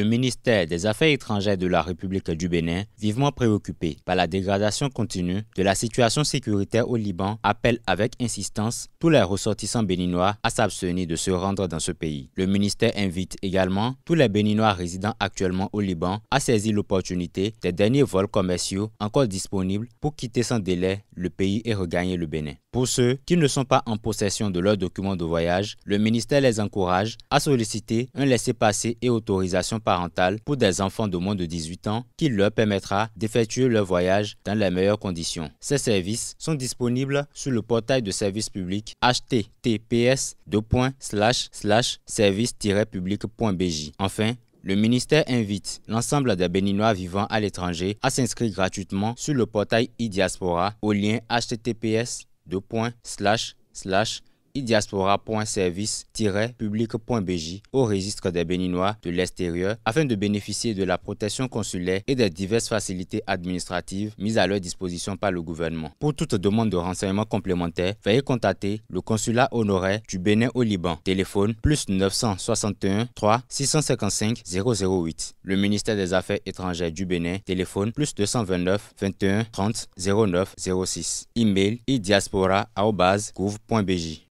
le ministère des Affaires étrangères de la République du Bénin, vivement préoccupé par la dégradation continue de la situation sécuritaire au Liban, appelle avec insistance tous les ressortissants béninois à s'abstenir de se rendre dans ce pays. Le ministère invite également tous les Béninois résidant actuellement au Liban à saisir l'opportunité des derniers vols commerciaux encore disponibles pour quitter sans délai le pays et regagner le Bénin. Pour ceux qui ne sont pas en possession de leurs documents de voyage, le ministère les encourage à solliciter un laissez-passer et autorisation parentale pour des enfants de moins de 18 ans qui leur permettra d'effectuer leur voyage dans les meilleures conditions. Ces services sont disponibles sur le portail de services public https service-public.bj. Enfin, le ministère invite l'ensemble des Béninois vivant à l'étranger à s'inscrire gratuitement sur le portail e-diaspora au lien https:// idiaspora.service-public.bj au registre des Béninois de l'extérieur afin de bénéficier de la protection consulaire et des diverses facilités administratives mises à leur disposition par le gouvernement. Pour toute demande de renseignements complémentaires, veuillez contacter le consulat honoraire du Bénin au Liban. Téléphone plus 961 3 655 008. Le ministère des Affaires étrangères du Bénin. Téléphone plus 229 21 30 09 06. Email idiaspora.gouv.bj.